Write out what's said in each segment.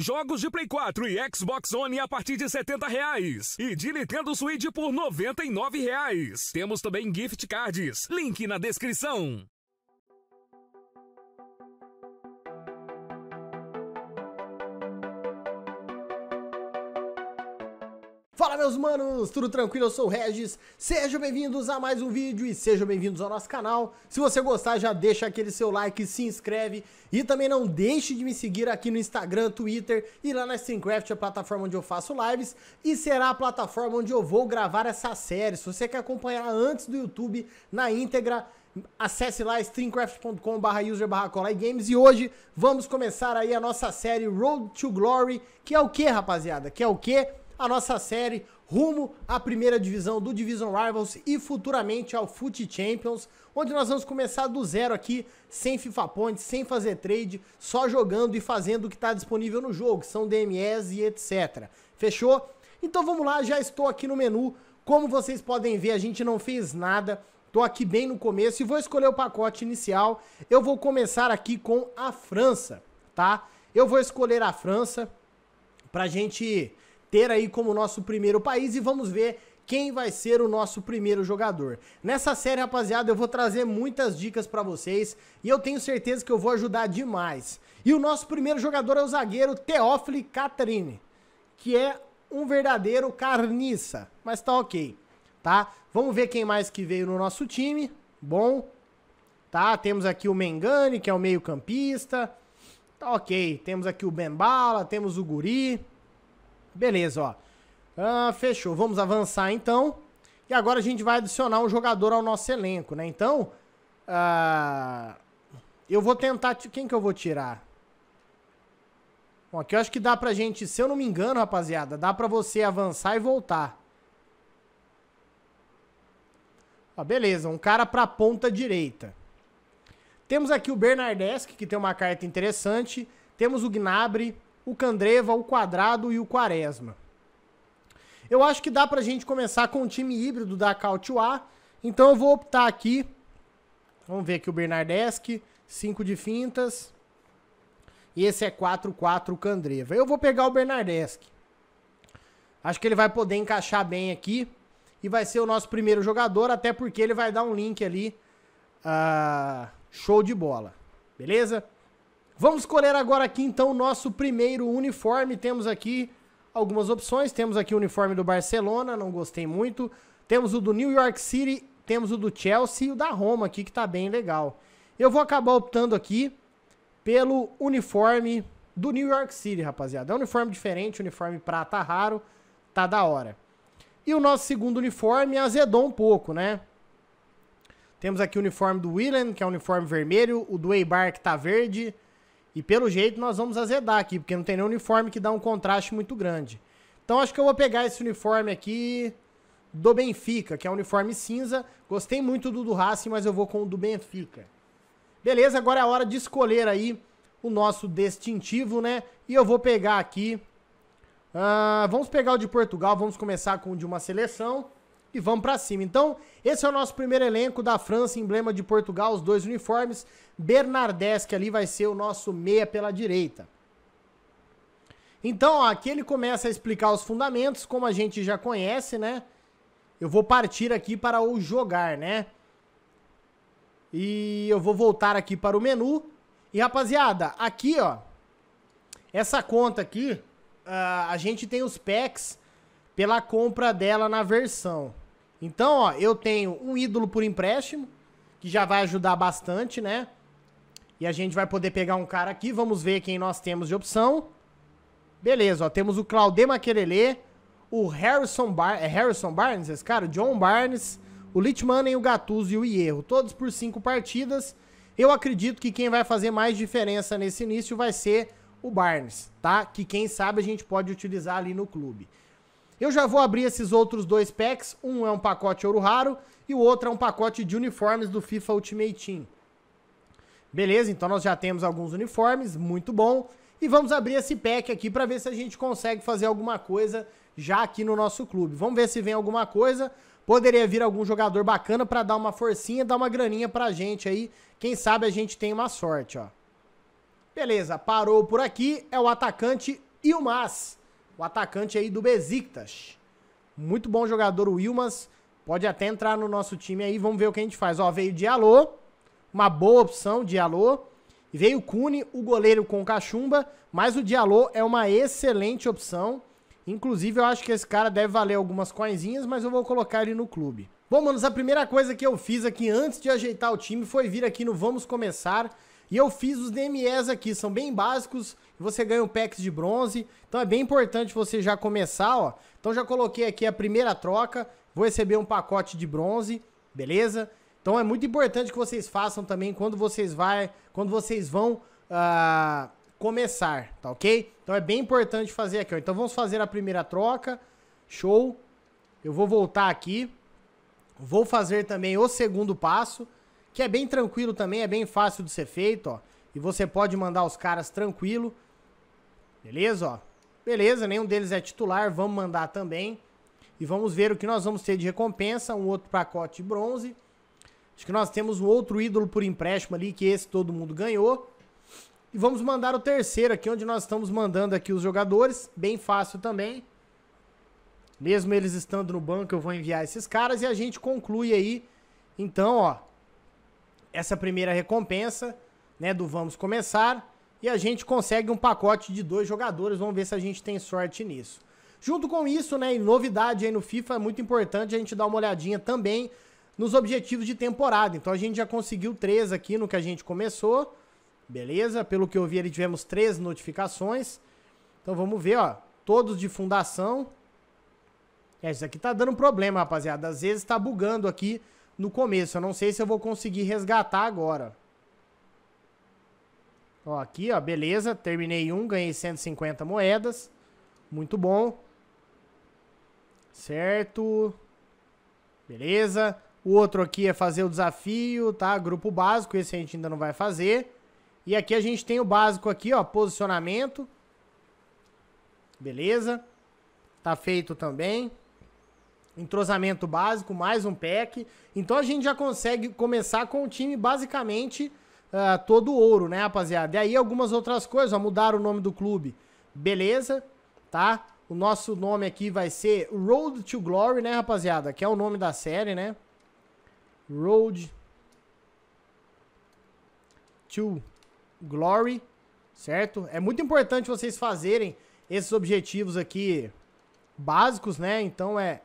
Jogos de Play 4 e Xbox One a partir de R$ 70,00. reais. e de Nintendo Switch por R$ 99,00. Reais. Temos também gift cards. Link na descrição. Fala meus manos, tudo tranquilo? Eu sou o Regis, sejam bem-vindos a mais um vídeo e sejam bem-vindos ao nosso canal. Se você gostar, já deixa aquele seu like, se inscreve e também não deixe de me seguir aqui no Instagram, Twitter e lá na Streamcraft, a plataforma onde eu faço lives e será a plataforma onde eu vou gravar essa série. Se você quer acompanhar antes do YouTube, na íntegra, acesse lá streamcraft.com barra user barra e hoje vamos começar aí a nossa série Road to Glory, que é o que rapaziada? Que é o que? a nossa série rumo à primeira divisão do Division Rivals e futuramente ao Foot Champions, onde nós vamos começar do zero aqui, sem FIFA Points, sem fazer trade, só jogando e fazendo o que está disponível no jogo, são DMS e etc. Fechou? Então vamos lá, já estou aqui no menu. Como vocês podem ver, a gente não fez nada. Tô aqui bem no começo e vou escolher o pacote inicial. Eu vou começar aqui com a França, tá? Eu vou escolher a França pra gente ter aí como nosso primeiro país e vamos ver quem vai ser o nosso primeiro jogador. Nessa série, rapaziada, eu vou trazer muitas dicas para vocês e eu tenho certeza que eu vou ajudar demais. E o nosso primeiro jogador é o zagueiro Teófilo Catrine, que é um verdadeiro carniça, mas tá ok, tá? Vamos ver quem mais que veio no nosso time, bom, tá? Temos aqui o Mengani, que é o meio campista, tá ok, temos aqui o Bembala, temos o Guri, Beleza, ó. Ah, fechou. Vamos avançar então. E agora a gente vai adicionar um jogador ao nosso elenco, né? Então, ah, eu vou tentar... Quem que eu vou tirar? Bom, aqui eu acho que dá pra gente, se eu não me engano, rapaziada, dá pra você avançar e voltar. Ah, beleza, um cara pra ponta direita. Temos aqui o Bernardeschi, que tem uma carta interessante. Temos o Gnabry o Candreva, o Quadrado e o Quaresma. Eu acho que dá pra gente começar com o time híbrido da Cautiuá, então eu vou optar aqui, vamos ver aqui o Bernardeschi, 5 de fintas, e esse é 4-4 o Candreva. Eu vou pegar o Bernardeschi. Acho que ele vai poder encaixar bem aqui. E vai ser o nosso primeiro jogador, até porque ele vai dar um link ali. Uh, show de bola. Beleza? Vamos escolher agora aqui então o nosso primeiro uniforme. Temos aqui algumas opções. Temos aqui o uniforme do Barcelona, não gostei muito. Temos o do New York City, temos o do Chelsea e o da Roma aqui, que tá bem legal. Eu vou acabar optando aqui pelo uniforme do New York City, rapaziada. É um uniforme diferente, uniforme prata raro, tá da hora. E o nosso segundo uniforme azedou um pouco, né? Temos aqui o uniforme do Willan, que é um uniforme vermelho, o do Eibar, que tá verde, e pelo jeito nós vamos azedar aqui, porque não tem nenhum uniforme que dá um contraste muito grande. Então acho que eu vou pegar esse uniforme aqui do Benfica, que é um uniforme cinza. Gostei muito do do Racing, mas eu vou com o do Benfica. Beleza, agora é a hora de escolher aí o nosso distintivo, né? E eu vou pegar aqui... Uh, vamos pegar o de Portugal, vamos começar com o de uma seleção e vamos para cima. Então, esse é o nosso primeiro elenco da França, emblema de Portugal, os dois uniformes. Bernardesque ali vai ser o nosso meia pela direita. Então, ó, aqui ele começa a explicar os fundamentos, como a gente já conhece, né? Eu vou partir aqui para o jogar, né? E eu vou voltar aqui para o menu. E, rapaziada, aqui, ó, essa conta aqui, uh, a gente tem os packs pela compra dela na versão. Então, ó, eu tenho um ídolo por empréstimo, que já vai ajudar bastante, né? E a gente vai poder pegar um cara aqui, vamos ver quem nós temos de opção. Beleza, ó, temos o Claudemar Maquerelê, o Harrison, Bar é Harrison Barnes, esse cara, o John Barnes, o Litmanen, o Gattuso e o Hierro, todos por cinco partidas. Eu acredito que quem vai fazer mais diferença nesse início vai ser o Barnes, tá? Que quem sabe a gente pode utilizar ali no clube. Eu já vou abrir esses outros dois packs. Um é um pacote ouro raro e o outro é um pacote de uniformes do FIFA Ultimate Team. Beleza, então nós já temos alguns uniformes, muito bom. E vamos abrir esse pack aqui para ver se a gente consegue fazer alguma coisa já aqui no nosso clube. Vamos ver se vem alguma coisa. Poderia vir algum jogador bacana para dar uma forcinha, dar uma graninha para a gente aí. Quem sabe a gente tem uma sorte, ó. Beleza, parou por aqui. É o atacante Ilmaz o atacante aí do Besiktas. Muito bom jogador o Wilmas, pode até entrar no nosso time aí, vamos ver o que a gente faz. Ó, veio Dialô. uma boa opção, Dialô. Veio Cune, o goleiro com cachumba, mas o Dialô é uma excelente opção. Inclusive, eu acho que esse cara deve valer algumas coisinhas, mas eu vou colocar ele no clube. Bom, manos, a primeira coisa que eu fiz aqui antes de ajeitar o time foi vir aqui no Vamos Começar e eu fiz os DMEs aqui, são bem básicos. Você ganha um packs de bronze. Então é bem importante você já começar, ó. Então já coloquei aqui a primeira troca. Vou receber um pacote de bronze, beleza? Então é muito importante que vocês façam também quando vocês vai, quando vocês vão uh, começar, tá ok? Então é bem importante fazer aqui. Ó. Então vamos fazer a primeira troca. Show. Eu vou voltar aqui. Vou fazer também o segundo passo que é bem tranquilo também, é bem fácil de ser feito, ó. E você pode mandar os caras tranquilo. Beleza, ó? Beleza, nenhum deles é titular, vamos mandar também. E vamos ver o que nós vamos ter de recompensa, um outro pacote de bronze. Acho que nós temos um outro ídolo por empréstimo ali, que esse todo mundo ganhou. E vamos mandar o terceiro aqui, onde nós estamos mandando aqui os jogadores. Bem fácil também. Mesmo eles estando no banco, eu vou enviar esses caras e a gente conclui aí. Então, ó, essa primeira recompensa, né, do vamos começar, e a gente consegue um pacote de dois jogadores, vamos ver se a gente tem sorte nisso. Junto com isso, né, e novidade aí no FIFA, é muito importante a gente dar uma olhadinha também nos objetivos de temporada. Então a gente já conseguiu três aqui no que a gente começou, beleza? Pelo que eu vi ali tivemos três notificações. Então vamos ver, ó, todos de fundação. É, isso aqui tá dando problema, rapaziada. Às vezes tá bugando aqui no começo. Eu não sei se eu vou conseguir resgatar agora. Ó, aqui, ó, beleza. Terminei um, ganhei 150 moedas. Muito bom. Certo. Beleza. O outro aqui é fazer o desafio, tá? Grupo básico, esse a gente ainda não vai fazer. E aqui a gente tem o básico aqui, ó, posicionamento. Beleza. Tá feito também entrosamento básico, mais um pack. Então a gente já consegue começar com o time basicamente uh, todo ouro, né, rapaziada? E aí algumas outras coisas, ó, mudar o nome do clube. Beleza, tá? O nosso nome aqui vai ser Road to Glory, né, rapaziada? Que é o nome da série, né? Road to Glory, certo? É muito importante vocês fazerem esses objetivos aqui básicos, né? Então é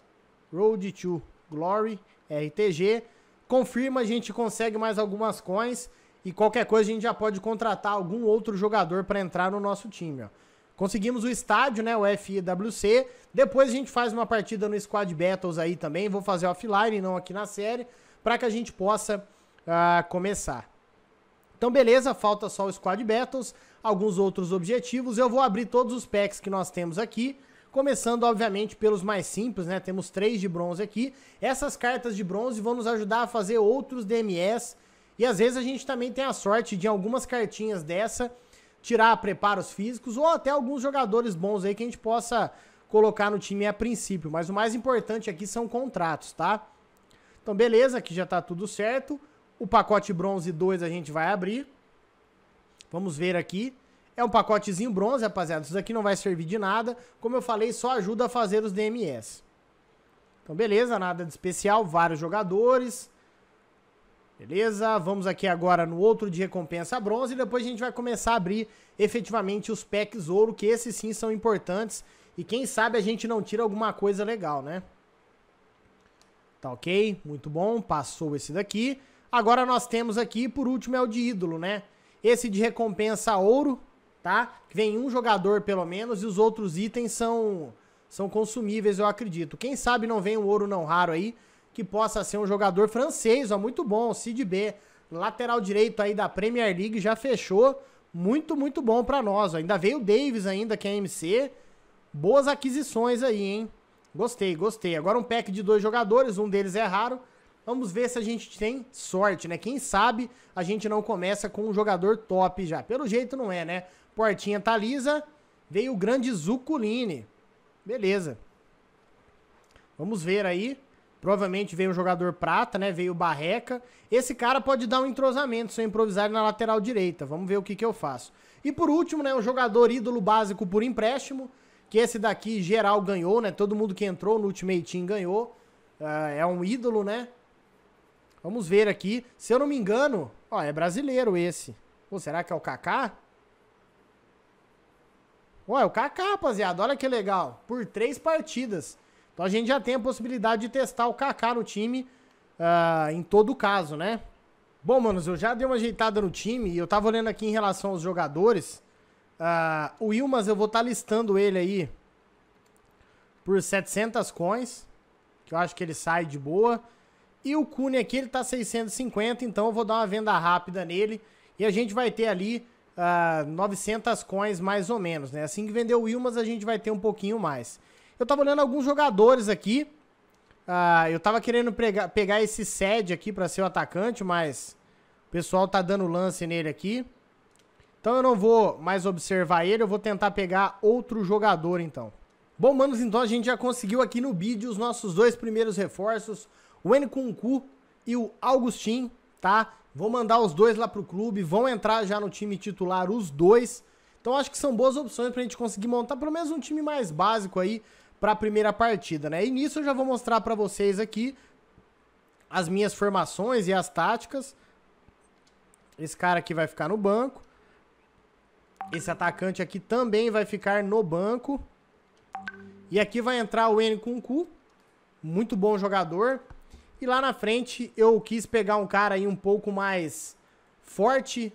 Road to Glory, RTG. Confirma, a gente consegue mais algumas coins e qualquer coisa a gente já pode contratar algum outro jogador para entrar no nosso time, ó. Conseguimos o estádio, né, o FIWC. Depois a gente faz uma partida no Squad Battles aí também. Vou fazer offline, não aqui na série, para que a gente possa uh, começar. Então, beleza, falta só o Squad Battles, alguns outros objetivos. Eu vou abrir todos os packs que nós temos aqui. Começando, obviamente, pelos mais simples, né? Temos três de bronze aqui. Essas cartas de bronze vão nos ajudar a fazer outros DMS. E às vezes a gente também tem a sorte de algumas cartinhas dessa tirar preparos físicos ou até alguns jogadores bons aí que a gente possa colocar no time a princípio. Mas o mais importante aqui são contratos, tá? Então, beleza, aqui já tá tudo certo. O pacote bronze 2 a gente vai abrir. Vamos ver aqui. É um pacotezinho bronze, rapaziada. Isso aqui não vai servir de nada. Como eu falei, só ajuda a fazer os DMS. Então, beleza, nada de especial. Vários jogadores. Beleza, vamos aqui agora no outro de recompensa bronze e depois a gente vai começar a abrir efetivamente os packs ouro, que esses sim são importantes. E quem sabe a gente não tira alguma coisa legal, né? Tá ok, muito bom, passou esse daqui. Agora nós temos aqui, por último, é o de ídolo, né? Esse de recompensa ouro, tá? Vem um jogador pelo menos e os outros itens são são consumíveis, eu acredito. Quem sabe não vem um ouro não raro aí, que possa ser um jogador francês, ó, muito bom, Sid B, lateral direito aí da Premier League, já fechou, muito, muito bom para nós, ó. Ainda veio o Davis ainda, que é MC, boas aquisições aí, hein? Gostei, gostei. Agora um pack de dois jogadores, um deles é raro, vamos ver se a gente tem sorte, né? Quem sabe a gente não começa com um jogador top já, pelo jeito não é, né? Portinha tá lisa. Veio o grande Zuculini. Beleza. Vamos ver aí. Provavelmente veio um jogador prata, né? Veio Barreca. Esse cara pode dar um entrosamento se eu improvisar na lateral direita. Vamos ver o que, que eu faço. E por último, né? Um jogador ídolo básico por empréstimo. Que esse daqui geral ganhou, né? Todo mundo que entrou no Ultimate Team ganhou. Uh, é um ídolo, né? Vamos ver aqui. Se eu não me engano... Ó, é brasileiro esse. Pô, será que é o Kaká? Ué, o Kaká, rapaziada, olha que legal. Por três partidas. Então a gente já tem a possibilidade de testar o Kaká no time uh, em todo caso, né? Bom, manos, eu já dei uma ajeitada no time e eu tava olhando aqui em relação aos jogadores. Uh, o Ilmas, eu vou estar tá listando ele aí por 700 coins, que eu acho que ele sai de boa. E o Cune aqui, ele tá 650, então eu vou dar uma venda rápida nele. E a gente vai ter ali uh, 900 coins mais ou menos, né? Assim que vender o Wilmas, a gente vai ter um pouquinho mais. Eu tava olhando alguns jogadores aqui. Uh, eu tava querendo pregar, pegar esse sede aqui para ser o atacante, mas o pessoal tá dando lance nele aqui. Então eu não vou mais observar ele, eu vou tentar pegar outro jogador então. Bom, manos, então a gente já conseguiu aqui no vídeo os nossos dois primeiros reforços, o Nkunku e o Augustin, tá? Vou mandar os dois lá pro clube, vão entrar já no time titular os dois. Então acho que são boas opções pra gente conseguir montar pelo menos um time mais básico aí pra primeira partida, né? E nisso eu já vou mostrar para vocês aqui as minhas formações e as táticas. Esse cara aqui vai ficar no banco. Esse atacante aqui também vai ficar no banco. E aqui vai entrar o N Kunku, muito bom jogador. E lá na frente eu quis pegar um cara aí um pouco mais forte,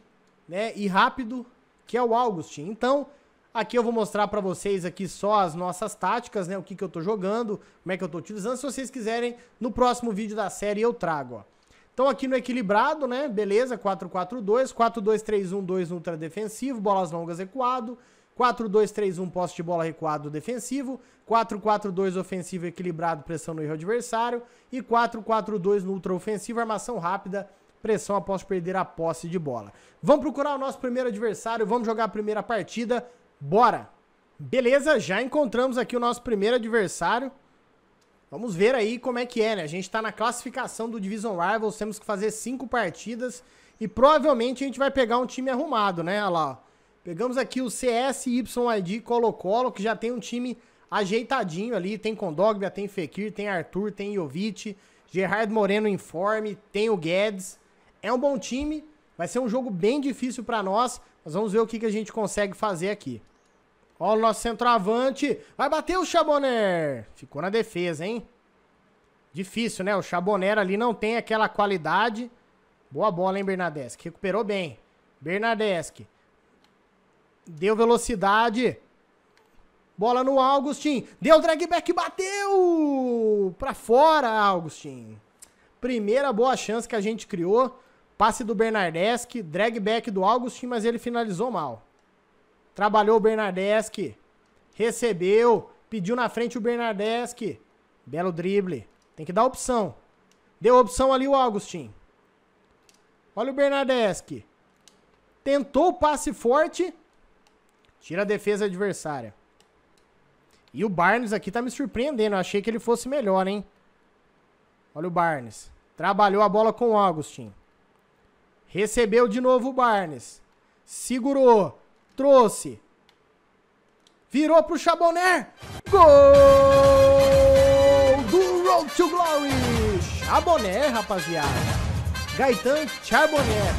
né, e rápido, que é o Augustin. Então, aqui eu vou mostrar para vocês aqui só as nossas táticas, né, o que que eu tô jogando, como é que eu tô utilizando. Se vocês quiserem, no próximo vídeo da série eu trago, ó. Então aqui no equilibrado, né? Beleza, 4-4-2, 4-2-3-1, 2 ultra defensivo, bolas longas recuado. 4-2-3-1, posse de bola recuado defensivo, 4-4-2 ofensivo equilibrado, pressão no erro adversário e 4-4-2 no ultra ofensivo, armação rápida, pressão após perder a posse de bola. Vamos procurar o nosso primeiro adversário, vamos jogar a primeira partida, bora! Beleza, já encontramos aqui o nosso primeiro adversário. Vamos ver aí como é que é, né? A gente tá na classificação do Division Rivals, temos que fazer cinco partidas e provavelmente a gente vai pegar um time arrumado, né? Olha lá, ó. Pegamos aqui o CSYID Colo-Colo, que já tem um time ajeitadinho ali. Tem Condogbia, tem Fekir, tem Arthur, tem Jovic, Gerard Moreno informe tem o Guedes. É um bom time, vai ser um jogo bem difícil para nós. Mas vamos ver o que, que a gente consegue fazer aqui. Ó o nosso centroavante. Vai bater o Chaboner. Ficou na defesa, hein? Difícil, né? O Chaboner ali não tem aquela qualidade. Boa bola, hein, Bernadeschi? Recuperou bem. Bernadeschi. Deu velocidade. Bola no Augustin. Deu drag back, bateu! Pra fora, Augustin. Primeira boa chance que a gente criou. Passe do Bernardeschi, drag back do Augustin, mas ele finalizou mal. Trabalhou o Bernardeschi. Recebeu. Pediu na frente o Bernardeschi. Belo drible. Tem que dar opção. Deu opção ali o Augustin. Olha o Bernardeschi. Tentou o passe forte. Tira a defesa adversária. E o Barnes aqui tá me surpreendendo. Eu achei que ele fosse melhor, hein? Olha o Barnes. Trabalhou a bola com o Augustin. Recebeu de novo o Barnes. Segurou. Trouxe. Virou pro Chaboner. Gol do Road to Glory. Chaboner, rapaziada. Gaetan Charbonnet.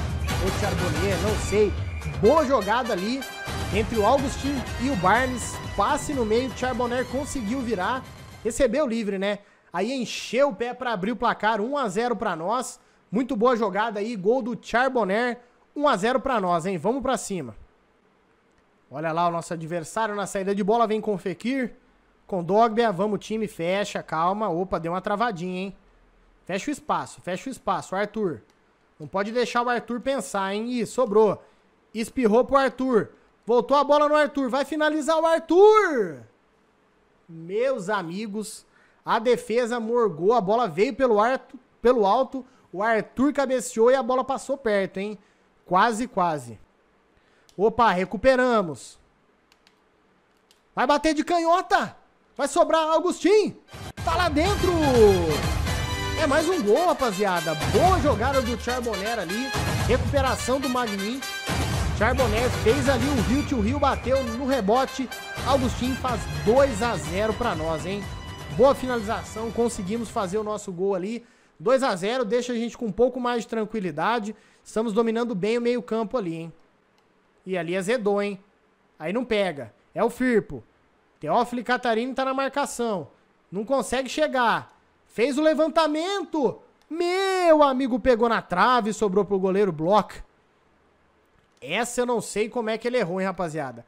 Ou Charbonnet, não sei. Boa jogada ali. Entre o Augustin e o Barnes, passe no meio, Charboner conseguiu virar, recebeu livre, né? Aí encheu o pé para abrir o placar, 1 a 0 para nós. Muito boa jogada aí, gol do Charboner, 1 a 0 para nós, hein? Vamos para cima. Olha lá o nosso adversário na saída de bola, vem com Fekir, com Dogbia, vamos time, fecha, calma. Opa, deu uma travadinha, hein? Fecha o espaço, fecha o espaço, Arthur. Não pode deixar o Arthur pensar, hein? Ih, sobrou. Espirrou pro Arthur. Voltou a bola no Arthur. Vai finalizar o Arthur. Meus amigos, a defesa morgou. A bola veio pelo, Arthur, pelo alto. O Arthur cabeceou e a bola passou perto, hein? Quase, quase. Opa, recuperamos. Vai bater de canhota. Vai sobrar Augustin. Tá lá dentro. É mais um gol, rapaziada. Boa jogada do Charbonera ali. Recuperação do Magnin. Charbonnet fez ali o Rio to Rio, bateu no rebote. Augustinho faz 2 a 0 para nós, hein? Boa finalização, conseguimos fazer o nosso gol ali. 2 a 0 deixa a gente com um pouco mais de tranquilidade. Estamos dominando bem o meio-campo ali, hein? E ali azedou, hein? Aí não pega. É o Firpo. Teófilo Catarino tá na marcação. Não consegue chegar. Fez o levantamento. Meu amigo pegou na trave, sobrou pro goleiro Bloch. Essa eu não sei como é que ele errou, hein, rapaziada.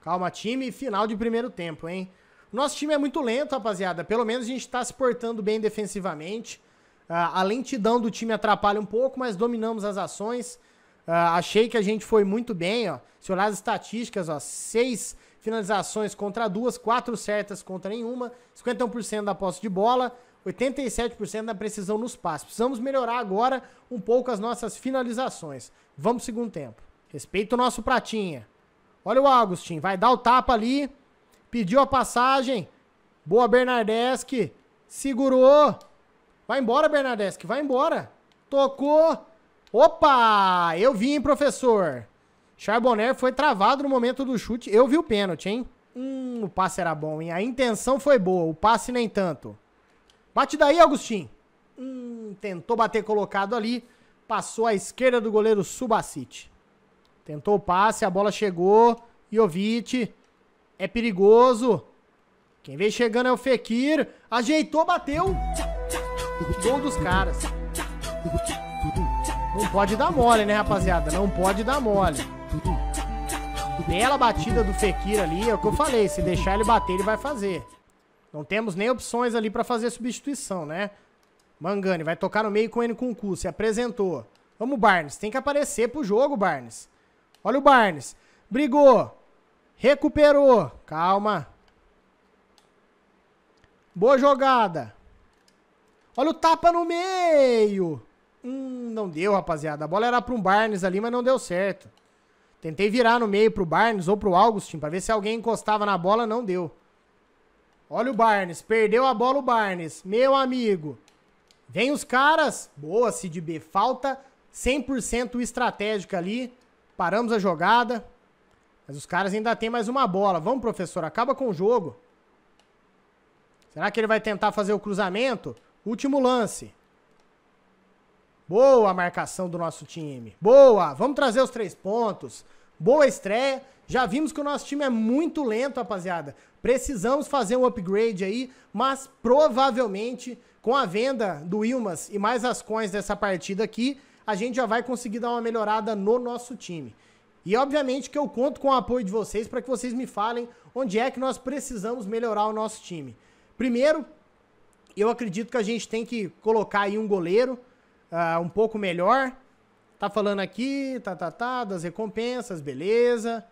Calma, time. Final de primeiro tempo, hein? Nosso time é muito lento, rapaziada. Pelo menos a gente tá se portando bem defensivamente. Ah, a lentidão do time atrapalha um pouco, mas dominamos as ações. Ah, achei que a gente foi muito bem, ó. Se olhar as estatísticas, ó, seis finalizações contra duas, quatro certas contra nenhuma, 51% da posse de bola, 87% da precisão nos passes. Precisamos melhorar agora um pouco as nossas finalizações. Vamos segundo tempo. Respeita o nosso Pratinha. Olha o Augustin, vai dar o tapa ali. Pediu a passagem. Boa, Bernardeschi. Segurou. Vai embora, Bernardeschi, vai embora. Tocou. Opa! Eu vi, hein, professor. Charbonner foi travado no momento do chute. Eu vi o pênalti, hein? Hum, o passe era bom, hein? A intenção foi boa, o passe nem tanto. Bate daí, Augustin. Hum, tentou bater colocado ali. Passou à esquerda do goleiro Subacite. Tentou o passe, a bola chegou. Jovic. É perigoso. Quem vem chegando é o Fekir. Ajeitou, bateu. Gol dos caras. Não pode dar mole, né, rapaziada? Não pode dar mole. Bela batida do Fekir ali. É o que eu falei. Se deixar ele bater, ele vai fazer. Não temos nem opções ali para fazer substituição, né? Mangani vai tocar no meio com ele com o cu. Se apresentou. Vamos, Barnes. Tem que aparecer pro jogo, Barnes. Olha o Barnes. Brigou. Recuperou. Calma. Boa jogada. Olha o tapa no meio. Hum, não deu, rapaziada. A bola era para um Barnes ali, mas não deu certo. Tentei virar no meio pro Barnes ou pro Augustin para ver se alguém encostava na bola, não deu. Olha o Barnes, perdeu a bola o Barnes. Meu amigo. Vem os caras. Boa, Cid B. Falta 100% estratégica ali. Paramos a jogada. Mas os caras ainda têm mais uma bola. Vamos, professor, acaba com o jogo. Será que ele vai tentar fazer o cruzamento? Último lance. Boa marcação do nosso time. Boa! Vamos trazer os três pontos. Boa estreia. Já vimos que o nosso time é muito lento, rapaziada. Precisamos fazer um upgrade aí, mas provavelmente com a venda do Ilmas e mais as coins dessa partida aqui, a gente já vai conseguir dar uma melhorada no nosso time. E obviamente que eu conto com o apoio de vocês para que vocês me falem onde é que nós precisamos melhorar o nosso time. Primeiro, eu acredito que a gente tem que colocar aí um goleiro uh, um pouco melhor. Tá falando aqui, tá, tá, tá, das recompensas, beleza.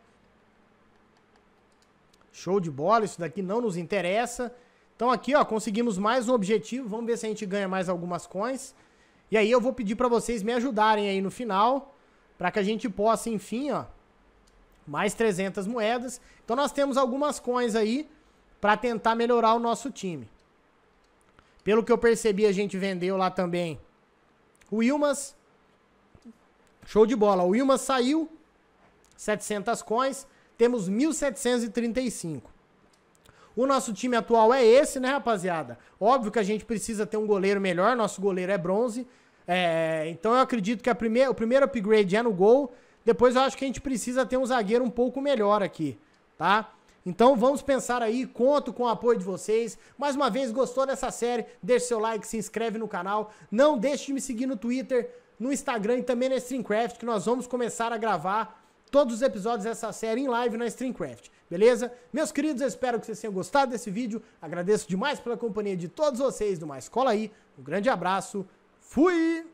Show de bola, isso daqui não nos interessa. Então aqui, ó, conseguimos mais um objetivo. Vamos ver se a gente ganha mais algumas coins. E aí eu vou pedir para vocês me ajudarem aí no final, para que a gente possa, enfim, ó, mais 300 moedas. Então nós temos algumas coins aí para tentar melhorar o nosso time. Pelo que eu percebi, a gente vendeu lá também o Wilmas. Show de bola. O Wilmas saiu, 700 coins, temos 1.735. O nosso time atual é esse, né, rapaziada? Óbvio que a gente precisa ter um goleiro melhor, nosso goleiro é bronze, é, então eu acredito que a primeira, o primeiro upgrade é no gol. Depois eu acho que a gente precisa ter um zagueiro um pouco melhor aqui, tá? Então vamos pensar aí, conto com o apoio de vocês. Mais uma vez, gostou dessa série? Deixe seu like, se inscreve no canal. Não deixe de me seguir no Twitter, no Instagram e também na Streamcraft, que nós vamos começar a gravar todos os episódios dessa série em live na Streamcraft, beleza? Meus queridos, espero que vocês tenham gostado desse vídeo. Agradeço demais pela companhia de todos vocês do Mais Cola Aí. Um grande abraço Fui!